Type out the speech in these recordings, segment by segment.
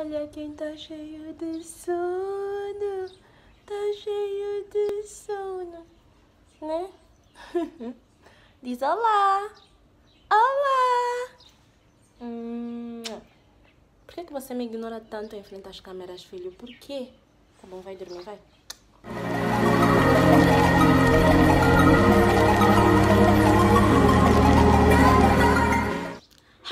Olha quem tá cheio de sono, tá cheio de sono, né? Diz olá! Olá! Hum, por que, que você me ignora tanto em frente às câmeras, filho? Por quê? Tá bom, vai dormir, vai.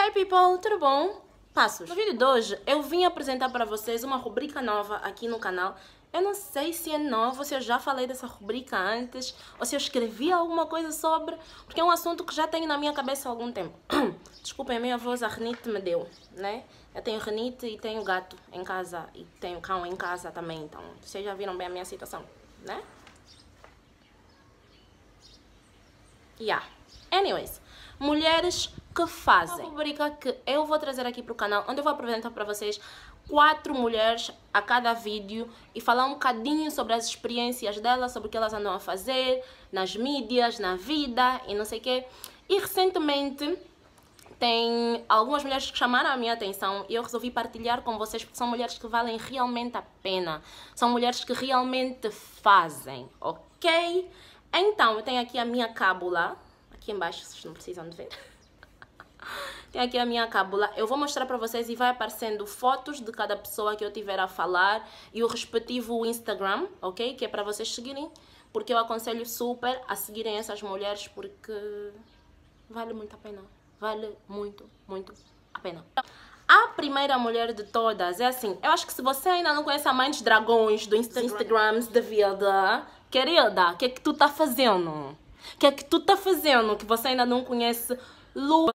Hey people, tudo bom? passos. No vídeo de hoje, eu vim apresentar para vocês uma rubrica nova aqui no canal. Eu não sei se é nova, se eu já falei dessa rubrica antes, ou se eu escrevi alguma coisa sobre, porque é um assunto que já tenho na minha cabeça há algum tempo. Desculpem, a minha voz, a renite me deu, né? Eu tenho renite e tenho gato em casa, e tenho cão em casa também, então vocês já viram bem a minha situação, né? Yeah. Anyways, mulheres que fazem. Uma rubrica que eu vou trazer aqui para o canal, onde eu vou apresentar para vocês quatro mulheres a cada vídeo e falar um bocadinho sobre as experiências delas, sobre o que elas andam a fazer nas mídias, na vida e não sei o quê. E recentemente tem algumas mulheres que chamaram a minha atenção e eu resolvi partilhar com vocês porque são mulheres que valem realmente a pena. São mulheres que realmente fazem, ok? Então, eu tenho aqui a minha cábula, aqui embaixo, vocês não precisam de ver. Tem aqui a minha cábula. Eu vou mostrar para vocês e vai aparecendo fotos de cada pessoa que eu tiver a falar e o respectivo Instagram, ok? Que é para vocês seguirem, porque eu aconselho super a seguirem essas mulheres porque vale muito a pena. Vale muito, muito a pena. A primeira mulher de todas é assim, eu acho que se você ainda não conhece a mãe dos dragões do Instagram. Instagrams da vida, querida, o que é que tu tá fazendo? O que é que tu tá fazendo que você ainda não conhece Lua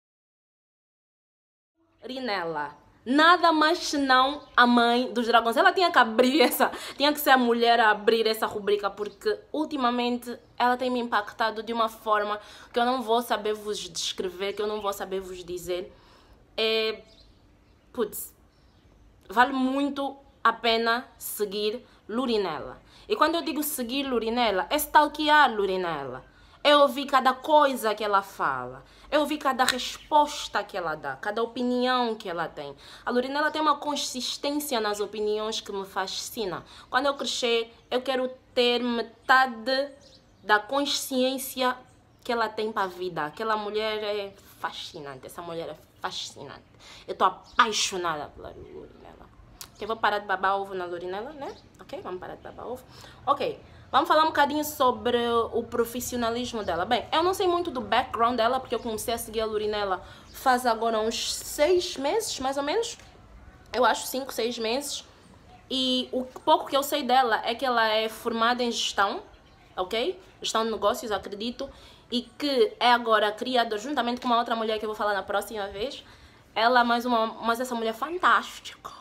Rinella? Nada mais senão a mãe dos dragões. Ela tinha que abrir essa, tinha que ser a mulher a abrir essa rubrica, porque ultimamente ela tem me impactado de uma forma que eu não vou saber vos descrever, que eu não vou saber vos dizer. É. Putz, vale muito a pena seguir Lurinella. E quando eu digo seguir Lurinella, é stalkear Lurinella. Eu ouvi cada coisa que ela fala. Eu ouvi cada resposta que ela dá, cada opinião que ela tem. A Lorena ela tem uma consistência nas opiniões que me fascina. Quando eu crescer, eu quero ter metade da consciência que ela tem para a vida. Aquela mulher é fascinante, essa mulher é fascinante. Eu tô apaixonada pela Lorinela. eu vou parar de babar ovo na Lorinela, né? Ok? Vamos parar de babar ovo. Ok. Vamos falar um bocadinho sobre o profissionalismo dela. Bem, eu não sei muito do background dela, porque eu comecei a seguir a Lurinela faz agora uns seis meses, mais ou menos. Eu acho cinco, seis meses. E o pouco que eu sei dela é que ela é formada em gestão, ok? Gestão de negócios, acredito. E que é agora criadora, juntamente com uma outra mulher que eu vou falar na próxima vez. Ela, é mais uma, mas essa mulher é fantástica.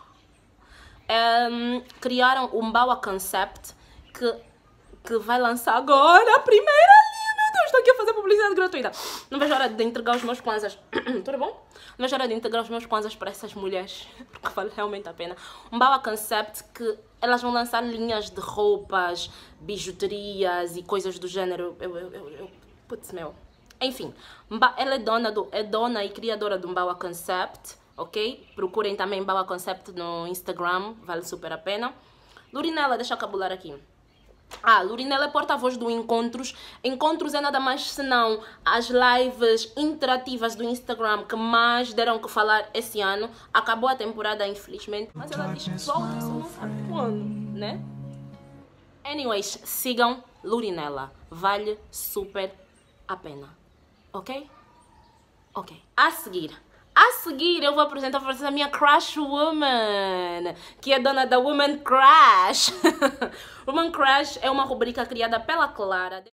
Um, ehm, criaram um Mbawa Concept, que que vai lançar agora a primeira linha. Meu Deus, estou aqui a fazer publicidade gratuita. Não vejo a hora de entregar os meus kwanzas. Tudo bom? Não vejo a hora de entregar os meus kwanzas para essas mulheres. Porque vale realmente a pena. Um Bawa Concept que elas vão lançar linhas de roupas, bijuterias e coisas do gênero. Eu, eu, eu, eu putz, meu. Enfim, ela é dona, do, é dona e criadora do Mbawa Concept, ok? Procurem também Mbawa Concept no Instagram, vale super a pena. Lurinela, deixa eu cabular aqui. Ah, Lurina ela é porta-voz do Encontros. Encontros é nada mais senão as lives interativas do Instagram que mais deram que falar esse ano. Acabou a temporada, infelizmente. Mas ela diz que volta, só não sabe quando, né? Anyways, sigam Lurinella. Vale super a pena. Ok? Ok. A seguir, a seguir eu vou apresentar para vocês a minha crush woman, que é dona da Woman Crush. woman Crush é uma rubrica criada pela Clara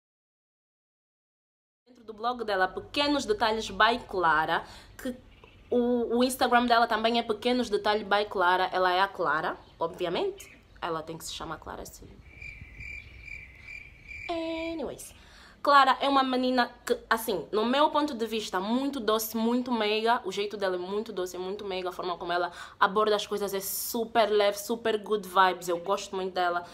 dentro do blog dela Pequenos Detalhes by Clara, que o, o Instagram dela também é Pequenos Detalhes by Clara, ela é a Clara, obviamente. Ela tem que se chamar Clara sim. Anyways, Clara é uma menina que, assim, no meu ponto de vista, muito doce, muito meiga. O jeito dela é muito doce, é muito meiga. A forma como ela aborda as coisas é super leve, super good vibes. Eu gosto muito dela.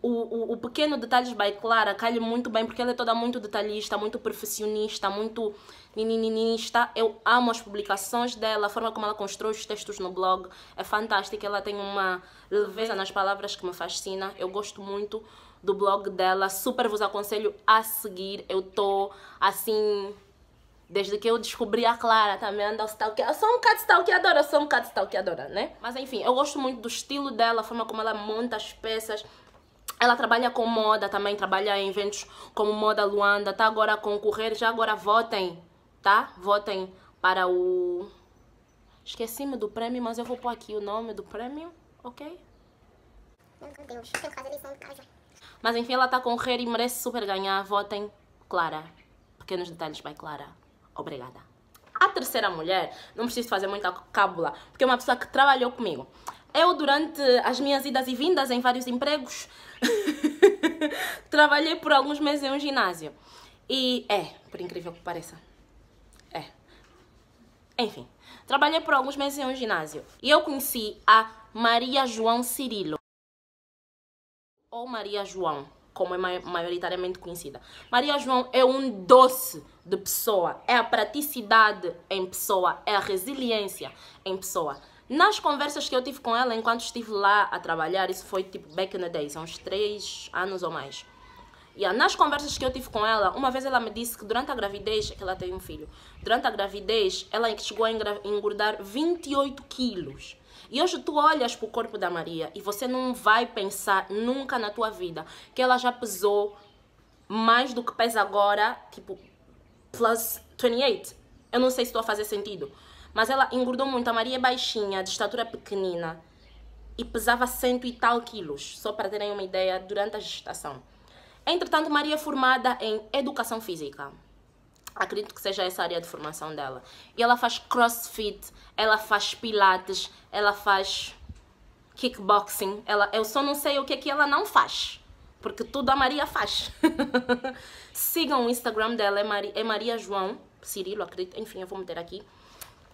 O, o, o pequeno detalhes by Clara cai muito bem, porque ela é toda muito detalhista, muito perfeccionista, muito nininista. Eu amo as publicações dela, a forma como ela constrói os textos no blog. É fantástica, ela tem uma leveza nas palavras que me fascina. Eu gosto muito do blog dela. Super vos aconselho a seguir. Eu tô assim. Desde que eu descobri a Clara, também tá anda stalkeada. Eu sou um bocado stalkeadora, eu sou um bocado stalkeadora, né? Mas enfim, eu gosto muito do estilo dela, a forma como ela monta as peças. Ela trabalha com moda também, trabalha em eventos como Moda Luanda, tá agora a concorrer, já agora votem, tá? Votem para o... Esqueci-me do prêmio, mas eu vou pôr aqui o nome do prêmio, ok? Meu Deus, eu tenho que fazer isso, casa. Mas enfim, ela está a correr e merece super ganhar. Votem Clara. Pequenos detalhes vai, Clara. Obrigada. A terceira mulher, não preciso fazer muita cábula, porque é uma pessoa que trabalhou comigo. Eu, durante as minhas idas e vindas em vários empregos, trabalhei por alguns meses em um ginásio. E é, por incrível que pareça. É. Enfim, trabalhei por alguns meses em um ginásio. E eu conheci a Maria João Cirilo ou Maria João, como é maioritariamente conhecida. Maria João é um doce de pessoa, é a praticidade em pessoa, é a resiliência em pessoa. Nas conversas que eu tive com ela enquanto estive lá a trabalhar, isso foi tipo back in the days, há uns 3 anos ou mais. Yeah, nas conversas que eu tive com ela, uma vez ela me disse que durante a gravidez, é que ela teve um filho, durante a gravidez, ela chegou a engordar 28 quilos. E hoje tu olhas para o corpo da Maria e você não vai pensar nunca na tua vida que ela já pesou mais do que pesa agora, tipo, plus 28. Eu não sei se estou a fazer sentido. Mas ela engordou muito. A Maria é baixinha, de estatura pequenina. E pesava cento e tal quilos, só para terem uma ideia, durante a gestação. Entretanto, Maria é formada em Educação Física acredito que seja essa área de formação dela. E ela faz crossfit, ela faz pilates, ela faz kickboxing. Ela, eu só não sei o que é que ela não faz. Porque tudo a Maria faz. Sigam o Instagram dela, é Maria, é Maria João Cirilo, acredito. Enfim, eu vou meter aqui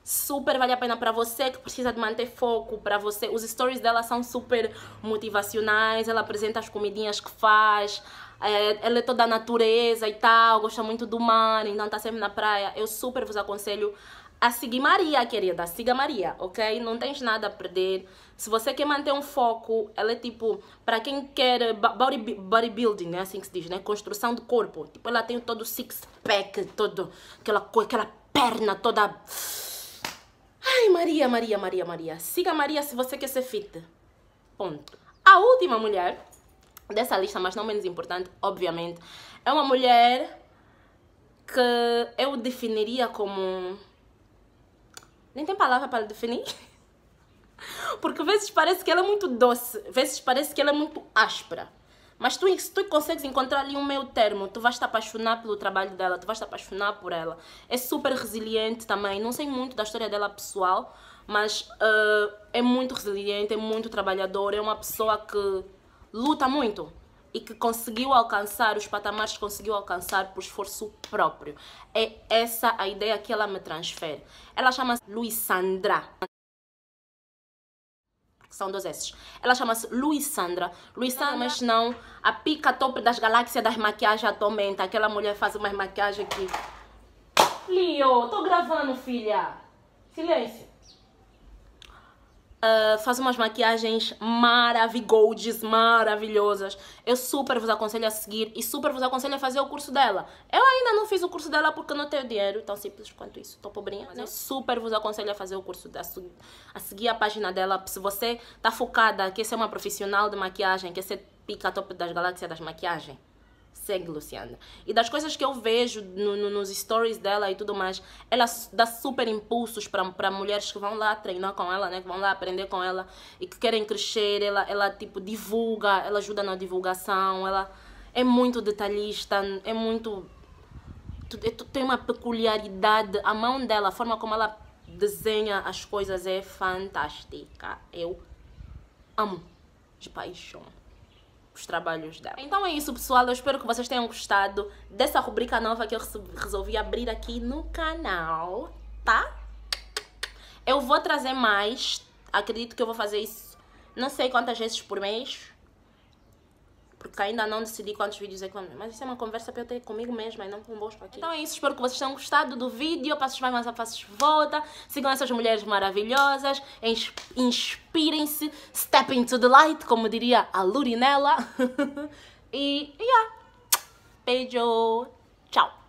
super vale a pena para você que precisa de manter foco, para você. Os stories dela são super motivacionais, ela apresenta as comidinhas que faz, é, ela é toda natureza e tal, gosta muito do mar, então tá sempre na praia. Eu super vos aconselho a seguir Maria, querida. Siga Maria, ok? Não tens nada a perder. Se você quer manter um foco, ela é tipo, para quem quer body, bodybuilding, né? Assim que se diz, né? Construção do corpo. Tipo, ela tem todo o six-pack, todo aquela, aquela perna toda Ai, Maria, Maria, Maria, Maria. Siga Maria se você quer ser fit. Ponto. A última mulher dessa lista, mas não menos importante, obviamente, é uma mulher que eu definiria como. Nem tem palavra para definir. Porque vezes parece que ela é muito doce, vezes parece que ela é muito áspera. Mas tu, se tu consegues encontrar ali um meio termo, tu vais te apaixonar pelo trabalho dela, tu vais te apaixonar por ela. É super resiliente também. Não sei muito da história dela pessoal, mas uh, é muito resiliente, é muito trabalhadora, é uma pessoa que luta muito e que conseguiu alcançar os patamares que conseguiu alcançar por esforço próprio. É essa a ideia que ela me transfere. Ela chama-se Luisandra são dois S. Ela chama-se Luisandra. Luisandra, mas não a pica top das galáxias das maquiagens atualmente. Aquela mulher faz umas maquiagens que... Leo, tô gravando, filha. Silêncio. Ah, faz umas maquiagens maravilhosas, maravilhosas. Eu super vos aconselho a seguir e super vos aconselho a fazer o curso dela. Eu ainda não fiz o curso dela porque não tenho dinheiro, tão simples quanto isso. Tô pobrinha, Mas né? Eu é super vos aconselho a fazer o curso, da, a seguir a página dela. Se você tá focada, quer ser uma profissional de maquiagem, quer ser pica top das galáxias das maquiagens, segue Luciana. E das coisas que eu vejo no, no, nos stories dela e tudo mais, ela dá super impulsos para mulheres que vão lá treinar com ela, né? Que vão lá aprender com ela e que querem crescer. Ela, ela tipo, divulga, ela ajuda na divulgação, ela é muito detalhista, é muito... É, tem uma peculiaridade, a mão dela, a forma como ela desenha as coisas é fantástica. Eu amo de paixão os trabalhos dela. Então é isso, pessoal. Eu espero que vocês tenham gostado dessa rubrica nova que eu resolvi abrir aqui no canal, tá? Eu vou trazer mais. Acredito que eu vou fazer isso não sei quantas vezes por mês porque ainda não decidi quantos vídeos é que vamos. Mas isso é uma conversa para eu ter comigo mesma e não convosco aqui. Então é isso, espero que vocês tenham gostado do vídeo. Passos mais, mais a passos volta. Sigam essas mulheres maravilhosas. Inspirem-se. Step into the light, como diria a Lurinella. e, yeah. Beijo. Tchau.